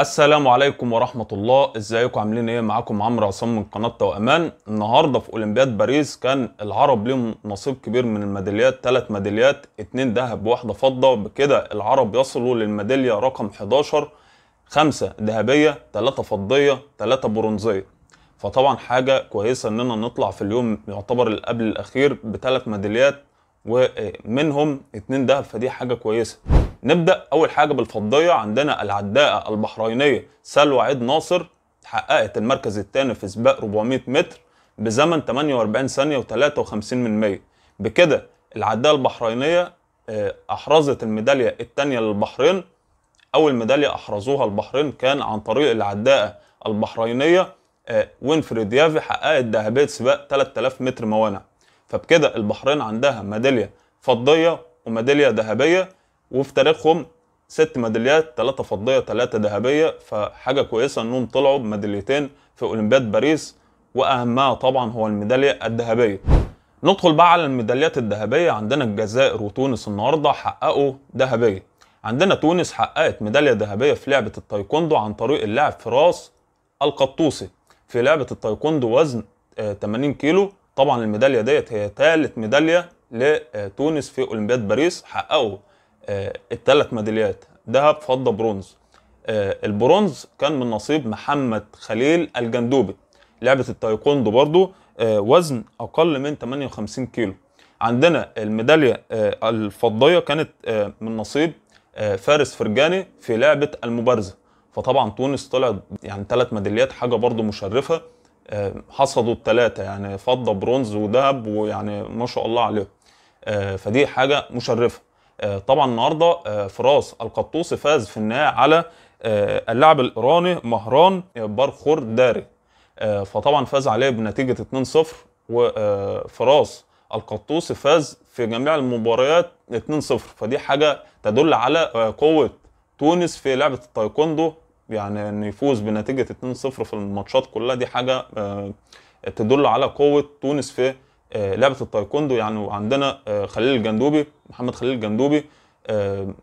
السلام عليكم ورحمة الله ازيكم عاملين ايه معاكم عمرو عصام من قناة توامان النهاردة في اولمبياد باريس كان العرب ليهم نصيب كبير من الميداليات ثلاث ميداليات اتنين ذهب واحدة فضة بكده العرب يصلوا للميدالية رقم 11 خمسة ذهبية ثلاثة فضية ثلاثة برونزية فطبعا حاجة كويسة اننا نطلع في اليوم يعتبر القبل الاخير بثلاث ميداليات ومنهم اتنين ذهب فدي حاجة كويسة نبدا اول حاجه بالفضيه عندنا العداءه البحرينيه سلوى عيد ناصر حققت المركز الثاني في سباق 400 متر بزمن 48 ثانيه و53 من مية بكده العداءه البحرينيه آه، احرزت الميداليه الثانيه للبحرين اول ميداليه احرزوها البحرين كان عن طريق العداءه البحرينيه آه، وينفري ديافي حققت ذهبيه سباق 3000 متر موانع فبكده البحرين عندها ميداليه فضيه وميداليه ذهبيه وفي تاريخهم ست ميداليات ثلاثة فضية ثلاثة ذهبية فحاجة كويسة انهم طلعوا بميداليتين في اولمبياد باريس واهمها طبعا هو الميدالية الذهبية ندخل بقى على الميداليات الذهبية عندنا الجزائر وتونس النهاردة حققوا ذهبية عندنا تونس حققت ميدالية ذهبية في لعبة التايكوندو عن طريق اللاعب فراس القطوسي في لعبة التايكوندو وزن 80 آه، كيلو طبعا الميدالية ديت هي ثالث ميدالية لتونس في اولمبياد باريس حققوا آه، الثلاث ميداليات ذهب فضه برونز آه، البرونز كان من نصيب محمد خليل الجندوبي لعبه التايكوندو برضو آه، وزن اقل من 58 كيلو عندنا الميداليه الفضيه كانت من نصيب فارس فرجاني في لعبه المبارزه فطبعا تونس طلعت يعني ثلاث ميداليات حاجه برضو مشرفه حصدوا الثلاثه يعني فضه برونز وذهب ويعني ما شاء الله عليهم فدي حاجه مشرفه آه، طبعا النهارده آه، فراس القطوسي فاز في النهائي على آه، اللاعب الايراني مهران بارخور داري فطبعا فاز عليه بنتيجه 2-0 وفراس القطوسي فاز في جميع المباريات 2-0 فدي حاجه تدل على قوه تونس في لعبه التايكوندو يعني انه يفوز بنتيجه 2-0 في الماتشات كلها دي حاجه تدل على قوه تونس في آه، لعبه التايكوندو يعني وعندنا آه، خليل الجندوبي محمد خليل الجندوبي آه،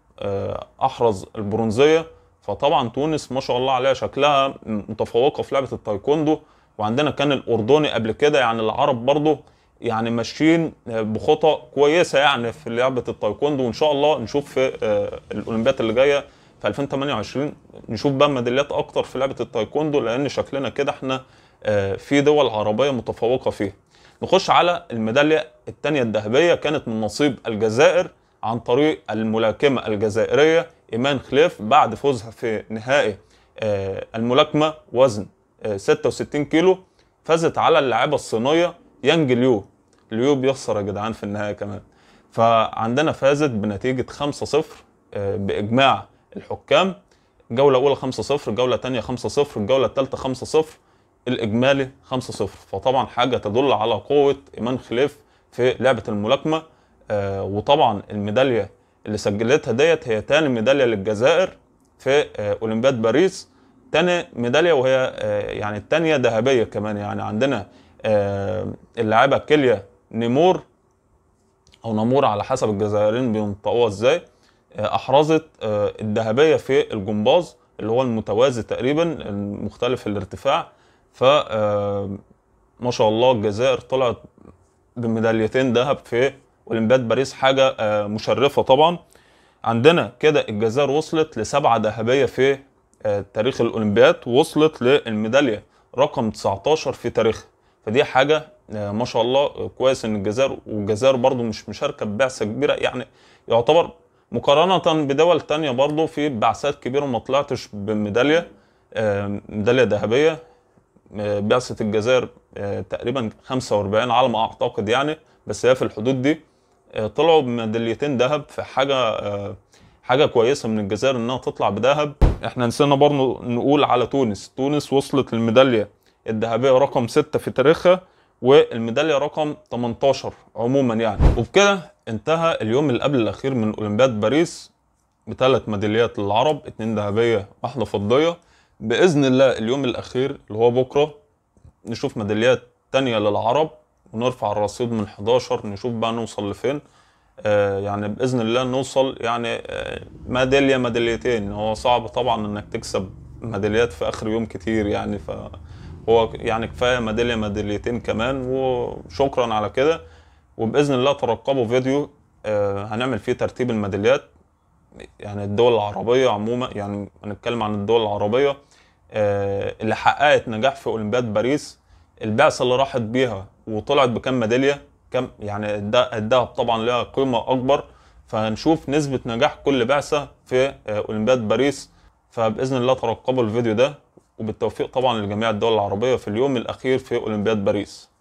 احرز البرونزيه فطبعا تونس ما شاء الله عليها شكلها متفوقه في لعبه التايكوندو وعندنا كان الاردني قبل كده يعني العرب برضه يعني ماشيين بخطى كويسه يعني في لعبه التايكوندو وان شاء الله نشوف في الاولمبياد اللي جايه في 2028 نشوف بقى ميداليات اكتر في لعبه التايكوندو لان شكلنا كده احنا في دول عربيه متفوقه فيها نخش على الميداليه الثانيه الذهبيه كانت من نصيب الجزائر عن طريق الملاكمه الجزائريه ايمان خليف بعد فوزها في نهائي آه، الملاكمه وزن 66 آه، كيلو فازت على اللاعبه الصينيه يانج ليو ليو بيخسر يا جدعان في النهايه كمان فعندنا فازت بنتيجه 5-0 آه، باجماع الحكام جوله اولي 5 5-0 الجوله الثانيه 5-0 الجوله الثالثه 5-0 الاجمالي 5-0 فطبعا حاجه تدل على قوه ايمان خليف في لعبه الملاكمه آه وطبعا الميداليه اللي سجلتها ديت هي تاني ميداليه للجزائر في آه اولمبياد باريس تاني ميداليه وهي آه يعني الثانيه ذهبيه كمان يعني عندنا آه اللاعبه كيليا نيمور او نامور على حسب الجزائريين بينطقوها ازاي آه، احرزت آه، الذهبيه في الجمباز اللي هو المتوازي تقريبا مختلف الارتفاع ف آه، ما شاء الله الجزائر طلعت بميداليتين ذهب في اولمبياد باريس حاجه آه، مشرفه طبعا عندنا كده الجزائر وصلت لسبعه ذهبيه في آه، تاريخ الاولمبياد وصلت للميداليه رقم 19 في تاريخها فدي حاجه ما شاء الله كويس ان الجزائر والجزائر برضو مش مشاركه ببعثه كبيره يعني يعتبر مقارنه بدول تانية برضو في بعثات كبيره ما طلعتش بميداليه ميداليه ذهبيه بعثه الجزائر آه، تقريبا 45 على ما اعتقد يعني بس هي في الحدود دي آه، طلعوا بميداليتين ذهب في حاجه آه، حاجه كويسه من الجزائر انها تطلع بذهب احنا نسينا برضه نقول على تونس تونس وصلت للميداليه الذهبيه رقم 6 في تاريخها والميداليه رقم 18 عموما يعني وبكده انتهى اليوم اللي قبل الاخير من اولمبياد باريس بثلاث ميداليات للعرب اتنين ذهبيه واحده فضيه باذن الله اليوم الاخير اللي هو بكره نشوف ميداليات تانية للعرب ونرفع الرصيد من 11 نشوف بقى نوصل لفين آه يعني باذن الله نوصل يعني آه ميداليه ميداليتين هو صعب طبعا انك تكسب ميداليات في اخر يوم كتير يعني ف هو يعني كفايه ميداليه ميداليتين كمان وشكرا على كده وباذن الله ترقبوا فيديو آه هنعمل فيه ترتيب الميداليات يعني الدول العربيه عموما يعني هنتكلم عن الدول العربيه آه، اللي حققت نجاح في اولمبياد باريس البعثه اللي راحت بيها وطلعت بكام ميداليه كم يعني الذهب طبعا لها قيمه اكبر فهنشوف نسبه نجاح كل بعثه في آه، اولمبياد باريس فباذن الله ترقبوا الفيديو ده وبالتوفيق طبعا لجميع الدول العربيه في اليوم الاخير في اولمبياد باريس